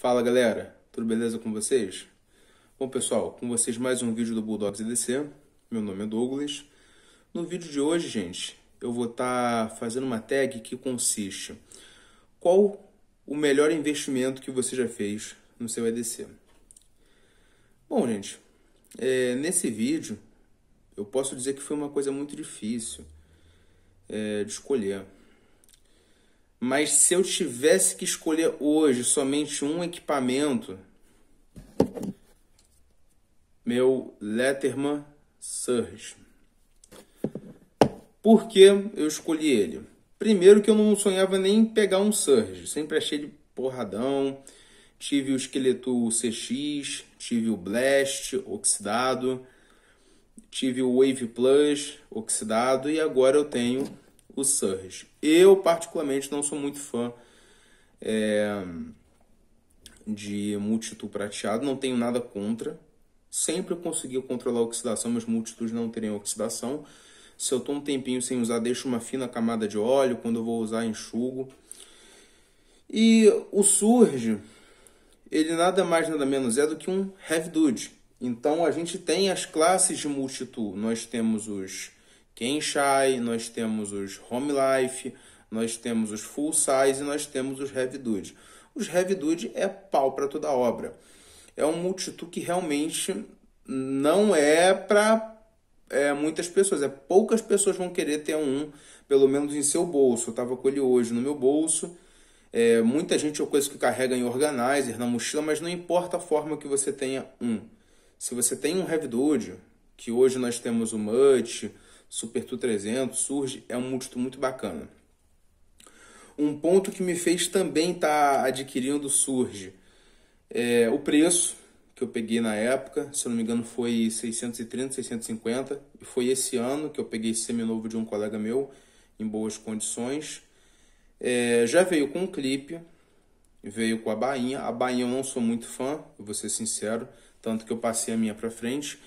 Fala galera, tudo beleza com vocês? Bom pessoal, com vocês mais um vídeo do Bulldogs EDC, meu nome é Douglas. No vídeo de hoje, gente, eu vou estar tá fazendo uma tag que consiste qual o melhor investimento que você já fez no seu EDC. Bom, gente, é, nesse vídeo eu posso dizer que foi uma coisa muito difícil é, de escolher mas se eu tivesse que escolher hoje somente um equipamento, meu Letterman Surge. Por que eu escolhi ele? Primeiro que eu não sonhava nem pegar um Surge, sempre achei ele porradão. Tive o esqueleto CX, tive o Blast oxidado, tive o Wave Plus oxidado e agora eu tenho o Surge. Eu, particularmente, não sou muito fã é, de multitool prateado, não tenho nada contra. Sempre consegui controlar a oxidação, mas múltiplos não terem oxidação. Se eu estou um tempinho sem usar, deixo uma fina camada de óleo. Quando eu vou usar, enxugo. E o Surge, ele nada mais nada menos é do que um heavy dude Então a gente tem as classes de multitool. Nós temos os Kenshai, nós temos os Home Life, nós temos os Full Size e nós temos os Heavy Duty. Os Heavy Duty é pau para toda obra. É um multitude que realmente não é para é, muitas pessoas, é poucas pessoas vão querer ter um, pelo menos em seu bolso. Eu estava com ele hoje no meu bolso. É, muita gente é coisa que carrega em organizer, na mochila, mas não importa a forma que você tenha um. Se você tem um heavy duty, que hoje nós temos o Mutt, Super Tu 300 surge, é um múltiplo muito bacana. Um ponto que me fez também estar tá adquirindo surge é o preço que eu peguei na época, se eu não me engano foi 630, 650, e foi esse ano que eu peguei semi seminovo de um colega meu, em boas condições. É, já veio com um clipe, veio com a bainha. A bainha eu não sou muito fã, vou ser sincero, tanto que eu passei a minha para frente.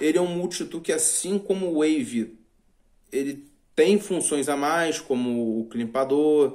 Ele é um multitude que, assim como o Wave ele tem funções a mais, como o climpador,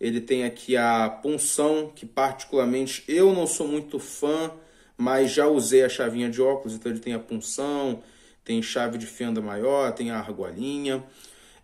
ele tem aqui a punção, que particularmente eu não sou muito fã, mas já usei a chavinha de óculos, então ele tem a punção, tem chave de fenda maior, tem a argolinha.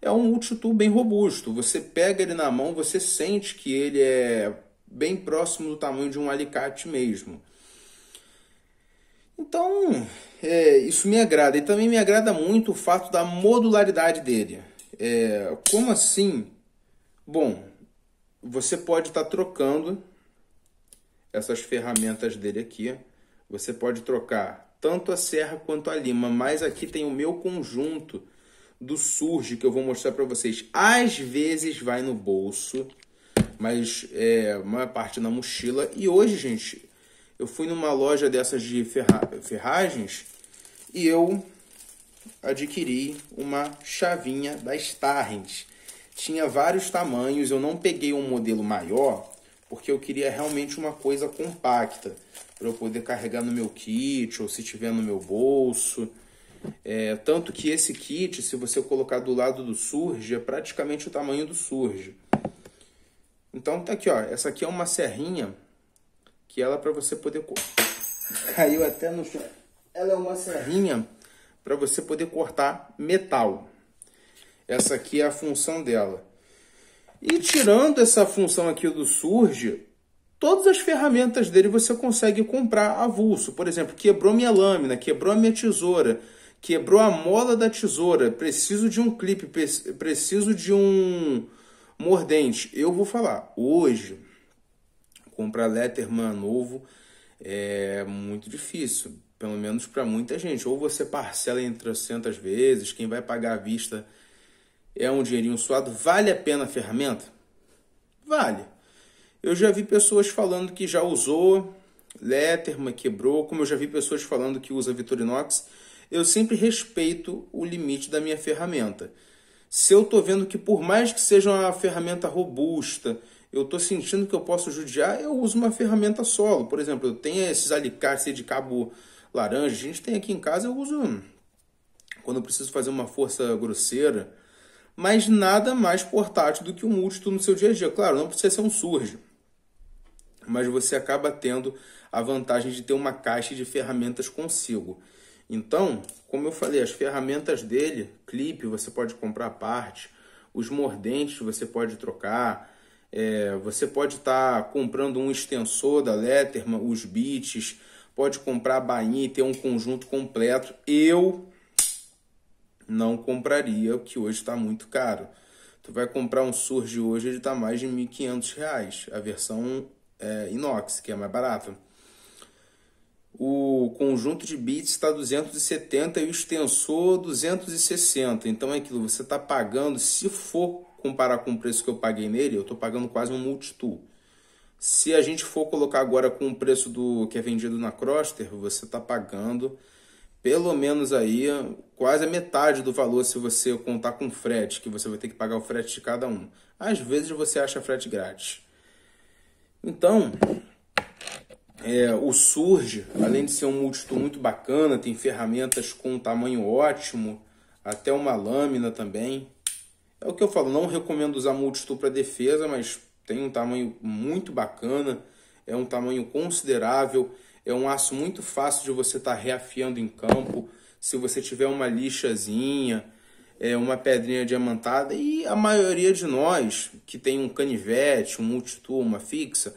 É um multitool bem robusto, você pega ele na mão, você sente que ele é bem próximo do tamanho de um alicate mesmo. Então, é, isso me agrada. E também me agrada muito o fato da modularidade dele. É, como assim? Bom, você pode estar tá trocando essas ferramentas dele aqui. Você pode trocar tanto a serra quanto a lima, mas aqui tem o meu conjunto do surge que eu vou mostrar para vocês. Às vezes vai no bolso, mas é, uma parte na mochila. E hoje, gente, eu fui numa loja dessas de ferra ferragens e eu adquiri uma chavinha das Starrent. Tinha vários tamanhos, eu não peguei um modelo maior, porque eu queria realmente uma coisa compacta, para eu poder carregar no meu kit ou se tiver no meu bolso. É, tanto que esse kit, se você colocar do lado do Surge, é praticamente o tamanho do Surge. Então tá aqui, ó. Essa aqui é uma serrinha que ela é para você poder caiu até no chão. Ela é uma serrinha para você poder cortar metal. Essa aqui é a função dela. E tirando essa função aqui do surge, todas as ferramentas dele você consegue comprar avulso. Por exemplo, quebrou minha lâmina, quebrou minha tesoura, quebrou a mola da tesoura, preciso de um clipe, preciso de um mordente. Eu vou falar, hoje comprar Letterman novo é muito difícil, pelo menos para muita gente. Ou você parcela em 300 vezes, quem vai pagar à vista é um dinheirinho suado. Vale a pena a ferramenta? Vale. Eu já vi pessoas falando que já usou Letterman, quebrou, como eu já vi pessoas falando que usa Victorinox. Eu sempre respeito o limite da minha ferramenta. Se eu estou vendo que, por mais que seja uma ferramenta robusta, eu estou sentindo que eu posso judiar, eu uso uma ferramenta solo. Por exemplo, eu tenho esses alicates de cabo laranja, a gente tem aqui em casa, eu uso quando eu preciso fazer uma força grosseira, mas nada mais portátil do que um múltiplo no seu dia a dia. Claro, não precisa ser um surge, mas você acaba tendo a vantagem de ter uma caixa de ferramentas consigo. Então, como eu falei, as ferramentas dele, clipe, você pode comprar parte, os mordentes você pode trocar, é, você pode estar tá comprando um extensor da Letterman, os bits, pode comprar a bainha e ter um conjunto completo. Eu não compraria, o que hoje está muito caro. Tu vai comprar um Surge hoje, ele está mais de R$ 1.500, a versão é, inox, que é mais barata. O conjunto de bits está 270 e o extensor 260. Então é aquilo, você está pagando, se for comparar com o preço que eu paguei nele, eu estou pagando quase um multitool. Se a gente for colocar agora com o preço do que é vendido na Croster, você está pagando pelo menos aí quase a metade do valor se você contar com frete, que você vai ter que pagar o frete de cada um. Às vezes você acha frete grátis. Então, é, o Surge, além de ser um multitool muito bacana, tem ferramentas com um tamanho ótimo, até uma lâmina também. É o que eu falo, não recomendo usar multitu para defesa, mas tem um tamanho muito bacana, é um tamanho considerável, é um aço muito fácil de você estar tá reafiando em campo. Se você tiver uma lixazinha, é, uma pedrinha diamantada, e a maioria de nós que tem um canivete, um multitu, uma fixa,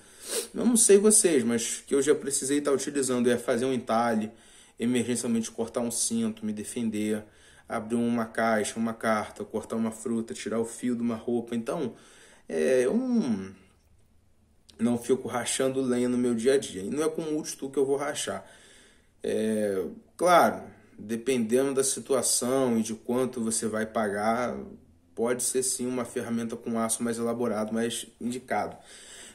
eu não sei vocês, mas que eu já precisei estar tá utilizando é fazer um entalhe, emergencialmente cortar um cinto, me defender abrir uma caixa, uma carta, cortar uma fruta, tirar o fio de uma roupa. Então, é, eu não, fico rachando lenha no meu dia a dia. E não é com multitu que eu vou rachar. É, claro, dependendo da situação e de quanto você vai pagar, pode ser sim uma ferramenta com aço mais elaborado, mais indicado.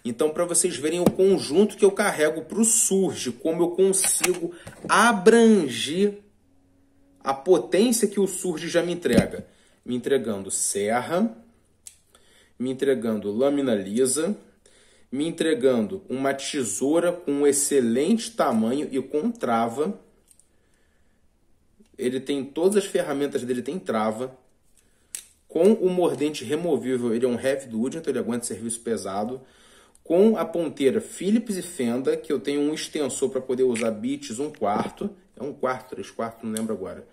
Então, para vocês verem o conjunto que eu carrego para o surge, como eu consigo abranger a potência que o surge já me entrega. Me entregando serra, me entregando lâmina lisa, me entregando uma tesoura com um excelente tamanho e com trava. Ele tem todas as ferramentas dele tem trava. Com o mordente removível, ele é um heavy duty, então ele aguenta serviço pesado. Com a ponteira Phillips e Fenda, que eu tenho um extensor para poder usar bits um quarto. É um quarto, três quartos, não lembro agora.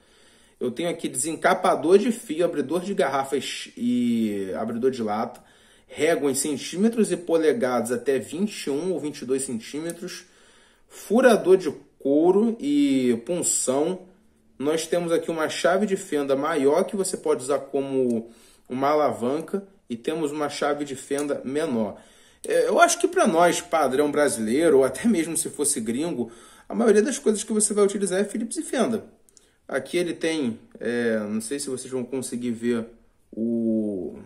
Eu tenho aqui desencapador de fio, abridor de garrafas e abridor de lata, régua em centímetros e polegadas até 21 ou 22 centímetros, furador de couro e punção. Nós temos aqui uma chave de fenda maior que você pode usar como uma alavanca e temos uma chave de fenda menor. É, eu acho que para nós, padrão brasileiro, ou até mesmo se fosse gringo, a maioria das coisas que você vai utilizar é Phillips e fenda. Aqui ele tem, é, não sei se vocês vão conseguir ver o,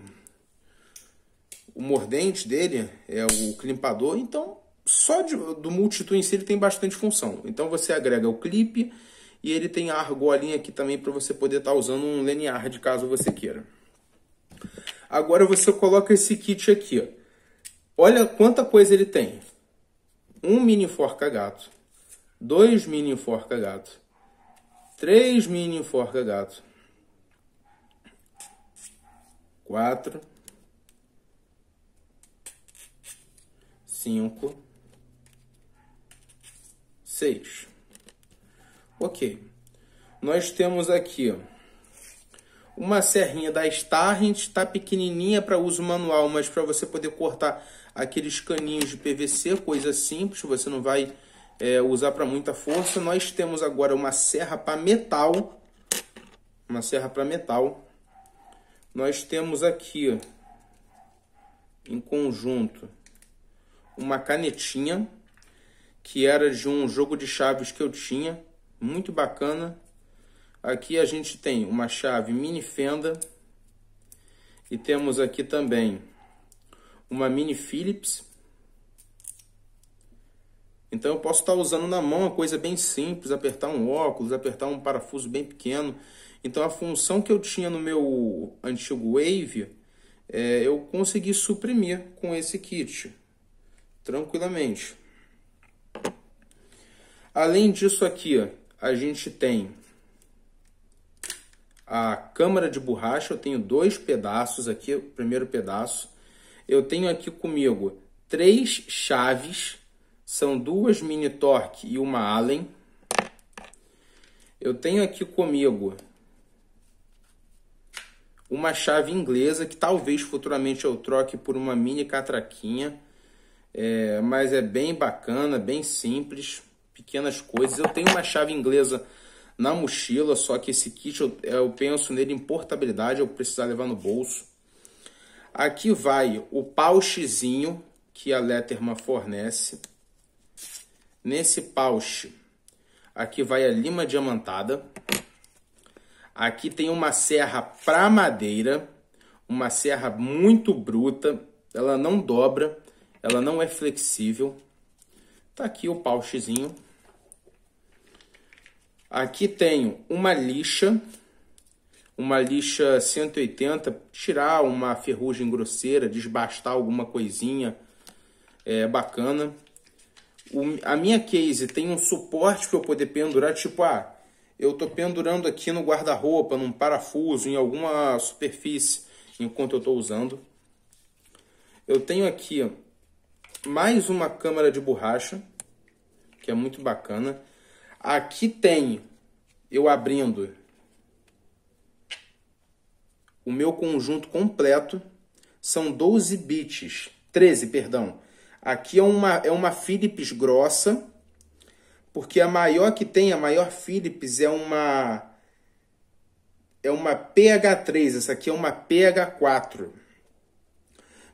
o mordente dele, é o climpador. Então, só de, do multitool em si ele tem bastante função. Então você agrega o clipe e ele tem a argolinha aqui também para você poder estar tá usando um lanyard caso você queira. Agora você coloca esse kit aqui. Ó. Olha quanta coisa ele tem. Um mini forca gato, dois mini forca gato, Três mini enforca gato. Quatro. Cinco. Seis. Ok. Nós temos aqui uma serrinha da Starrent, está pequenininha para uso manual, mas para você poder cortar aqueles caninhos de PVC, coisa simples, você não vai é, usar para muita força. Nós temos agora uma serra para metal, uma serra para metal. Nós temos aqui, em conjunto, uma canetinha, que era de um jogo de chaves que eu tinha, muito bacana. Aqui a gente tem uma chave mini fenda e temos aqui também uma mini Phillips então eu posso estar usando na mão uma coisa bem simples, apertar um óculos, apertar um parafuso bem pequeno. Então a função que eu tinha no meu antigo Wave, é, eu consegui suprimir com esse kit, tranquilamente. Além disso aqui, a gente tem a câmara de borracha, eu tenho dois pedaços aqui, o primeiro pedaço. Eu tenho aqui comigo três chaves são duas mini torque e uma Allen. Eu tenho aqui comigo uma chave inglesa que talvez futuramente eu troque por uma mini catraquinha. É, mas é bem bacana, bem simples, pequenas coisas. Eu tenho uma chave inglesa na mochila, só que esse kit eu, é, eu penso nele em portabilidade, eu precisar levar no bolso. Aqui vai o pauchezinho que a Letterman fornece. Nesse pouch, aqui vai a lima diamantada. Aqui tem uma serra para madeira, uma serra muito bruta, ela não dobra, ela não é flexível. Tá aqui o pauchezinho. Aqui tenho uma lixa, uma lixa 180, tirar uma ferrugem grosseira, desbastar alguma coisinha é, bacana a minha case tem um suporte para eu poder pendurar, tipo, ah, eu estou pendurando aqui no guarda-roupa, num parafuso, em alguma superfície, enquanto eu estou usando. Eu tenho aqui mais uma câmara de borracha, que é muito bacana. Aqui tem, eu abrindo, o meu conjunto completo, são 12 bits, 13, perdão, Aqui é uma, é uma Philips grossa, porque a maior que tem, a maior Philips, é uma é uma PH3, essa aqui é uma PH4.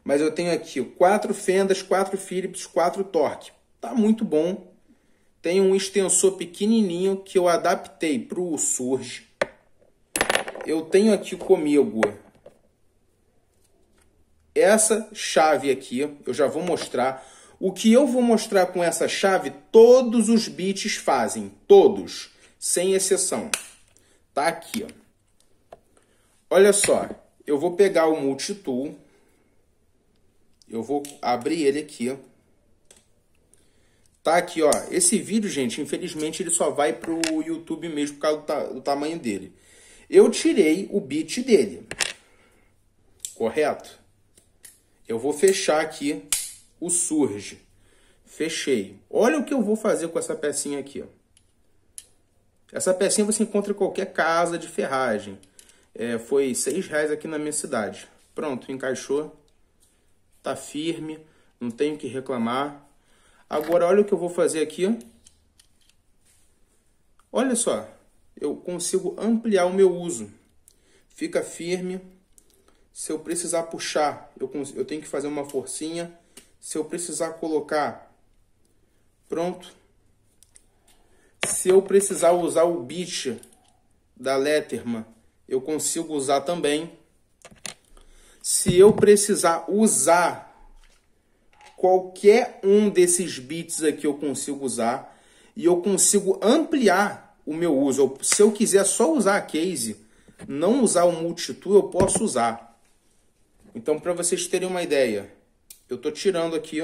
Mas eu tenho aqui quatro fendas, quatro Philips, quatro torque. Tá muito bom. Tem um extensor pequenininho que eu adaptei para o Surge. Eu tenho aqui comigo essa chave aqui, eu já vou mostrar. O que eu vou mostrar com essa chave, todos os bits fazem, todos, sem exceção. Tá aqui, ó. Olha só, eu vou pegar o multitool, eu vou abrir ele aqui. Tá aqui, ó. Esse vídeo, gente, infelizmente ele só vai pro YouTube mesmo por causa do, ta do tamanho dele. Eu tirei o bit dele, correto? Eu vou fechar aqui o surge. Fechei. Olha o que eu vou fazer com essa pecinha aqui. Ó. Essa pecinha você encontra em qualquer casa de ferragem. É, foi seis reais aqui na minha cidade. Pronto, encaixou. Tá firme, não tenho que reclamar. Agora olha o que eu vou fazer aqui. Olha só, eu consigo ampliar o meu uso. Fica firme, se eu precisar puxar, eu, eu tenho que fazer uma forcinha. Se eu precisar colocar, pronto. Se eu precisar usar o beat da Letterman, eu consigo usar também. Se eu precisar usar qualquer um desses bits aqui eu consigo usar e eu consigo ampliar o meu uso. Se eu quiser só usar a case, não usar o multitool, eu posso usar. Então, para vocês terem uma ideia, eu estou tirando aqui,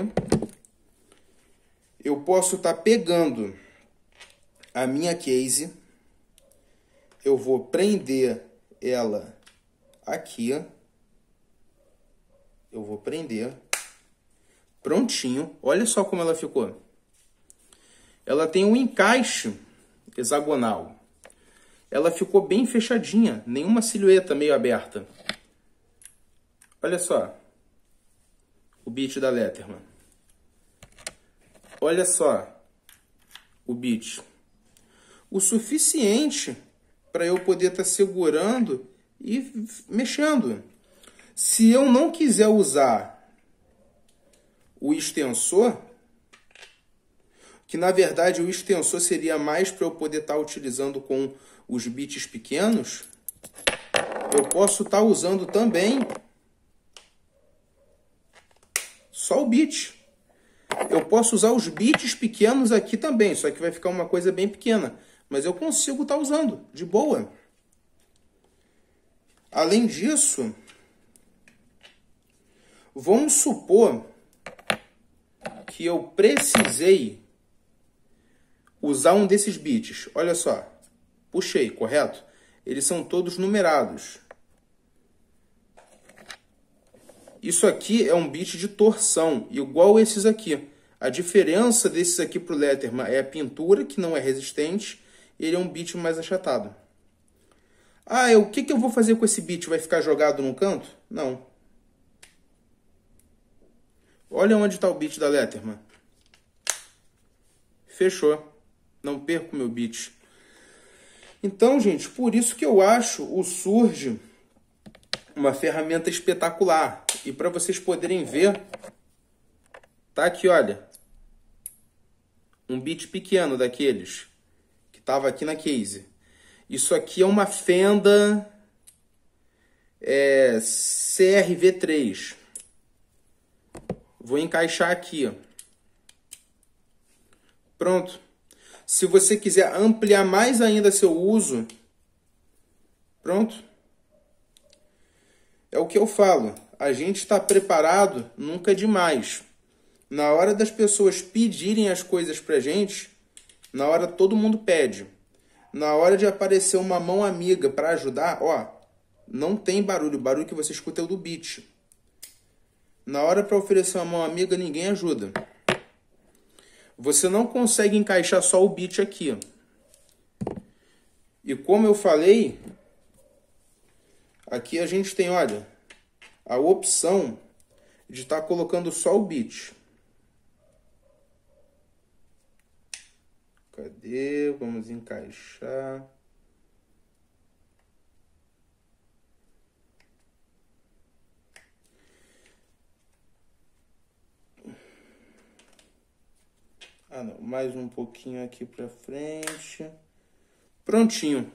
eu posso estar tá pegando a minha case, eu vou prender ela aqui, eu vou prender, prontinho, olha só como ela ficou. Ela tem um encaixe hexagonal. Ela ficou bem fechadinha, nenhuma silhueta meio aberta. Olha só. O beat da Letterman. Olha só. O beat. O suficiente para eu poder estar tá segurando e mexendo. Se eu não quiser usar o extensor, que na verdade o extensor seria mais para eu poder estar tá utilizando com os bits pequenos, eu posso estar tá usando também Só o bit. Eu posso usar os bits pequenos aqui também, só que vai ficar uma coisa bem pequena. Mas eu consigo estar tá usando, de boa. Além disso, vamos supor que eu precisei usar um desses bits. Olha só, puxei, correto? Eles são todos numerados. Isso aqui é um beat de torção, igual esses aqui. A diferença desses aqui para o Letterman é a pintura, que não é resistente, ele é um beat mais achatado. Ah, o que, que eu vou fazer com esse beat? Vai ficar jogado num canto? Não. Olha onde está o beat da Letterman. Fechou. Não perco meu beat. Então, gente, por isso que eu acho o Surge uma ferramenta espetacular. E para vocês poderem ver, tá aqui, olha. Um bit pequeno daqueles que tava aqui na case. Isso aqui é uma fenda é, CRV3. Vou encaixar aqui. Pronto. Se você quiser ampliar mais ainda seu uso, pronto. É o que eu falo a gente está preparado nunca é demais. Na hora das pessoas pedirem as coisas a gente, na hora todo mundo pede. Na hora de aparecer uma mão amiga para ajudar, ó, não tem barulho, o barulho que você escuta é o do beat. Na hora para oferecer uma mão amiga, ninguém ajuda. Você não consegue encaixar só o beat aqui. E como eu falei, aqui a gente tem, olha, a opção de estar tá colocando só o bit. Cadê? Vamos encaixar. Ah, não. Mais um pouquinho aqui para frente. Prontinho.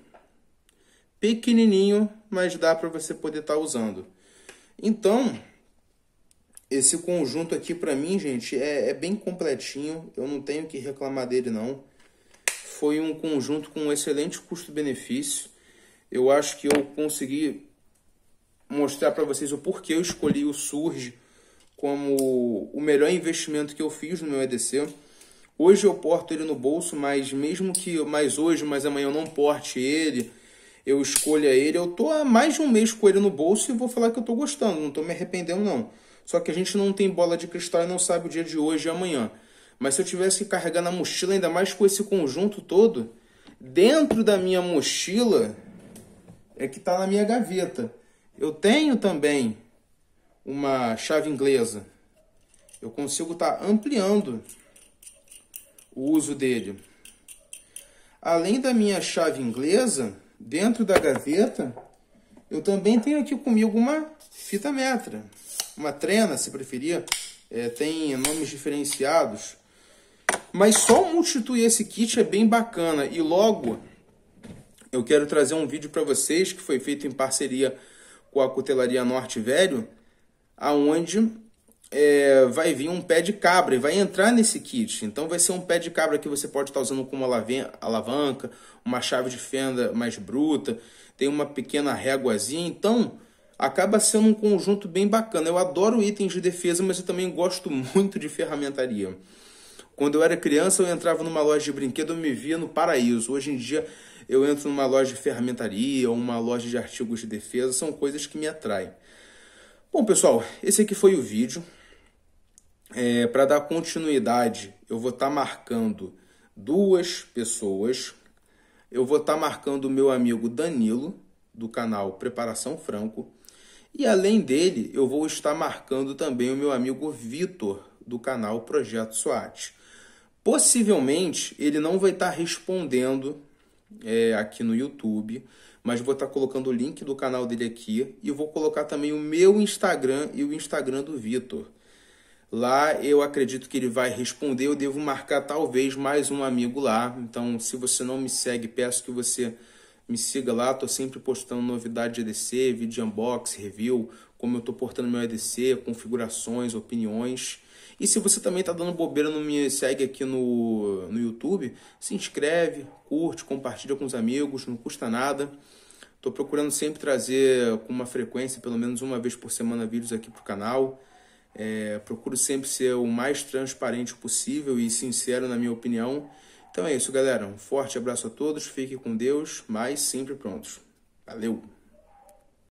Pequenininho, mas dá para você poder estar tá usando. Então, esse conjunto aqui para mim, gente, é, é, bem completinho. Eu não tenho que reclamar dele, não. Foi um conjunto com um excelente custo-benefício. Eu acho que eu consegui mostrar para vocês o porquê eu escolhi o Surge como o melhor investimento que eu fiz no meu EDC. Hoje eu porto ele no bolso, mas mesmo que mais hoje, mas amanhã eu não porte ele eu escolha ele, eu tô há mais de um mês com ele no bolso e vou falar que eu tô gostando, não tô me arrependendo não. Só que a gente não tem bola de cristal e não sabe o dia de hoje e amanhã. Mas se eu tivesse que carregar na mochila, ainda mais com esse conjunto todo, dentro da minha mochila é que tá na minha gaveta. Eu tenho também uma chave inglesa. Eu consigo estar tá ampliando o uso dele. Além da minha chave inglesa, Dentro da gaveta, eu também tenho aqui comigo uma fita metra, uma trena, se preferir, é, tem nomes diferenciados. Mas só multituir esse kit é bem bacana e logo eu quero trazer um vídeo para vocês que foi feito em parceria com a Cutelaria Norte Velho, aonde é, vai vir um pé de cabra e vai entrar nesse kit. Então vai ser um pé de cabra que você pode estar usando como alavanca, uma chave de fenda mais bruta, tem uma pequena réguazinha. Então acaba sendo um conjunto bem bacana. Eu adoro itens de defesa, mas eu também gosto muito de ferramentaria. Quando eu era criança, eu entrava numa loja de brinquedo, e me via no paraíso. Hoje em dia, eu entro numa loja de ferramentaria ou uma loja de artigos de defesa, são coisas que me atraem. Bom, pessoal, esse aqui foi o vídeo. É, Para dar continuidade, eu vou estar tá marcando duas pessoas. Eu vou estar tá marcando o meu amigo Danilo, do canal Preparação Franco. E além dele, eu vou estar marcando também o meu amigo Vitor, do canal Projeto SWAT. Possivelmente, ele não vai estar tá respondendo é, aqui no YouTube, mas vou estar tá colocando o link do canal dele aqui e vou colocar também o meu Instagram e o Instagram do Vitor. Lá eu acredito que ele vai responder, eu devo marcar talvez mais um amigo lá. Então, se você não me segue, peço que você me siga lá, estou sempre postando novidade de EDC, vídeo de unboxing, review, como eu estou portando meu EDC, configurações, opiniões. E se você também está dando bobeira, não me segue aqui no, no YouTube, se inscreve, curte, compartilha com os amigos, não custa nada. Estou procurando sempre trazer com uma frequência, pelo menos uma vez por semana, vídeos aqui para o canal. É, procuro sempre ser o mais transparente possível e sincero na minha opinião. Então é isso, galera. Um forte abraço a todos, fiquem com Deus, mas sempre prontos. Valeu!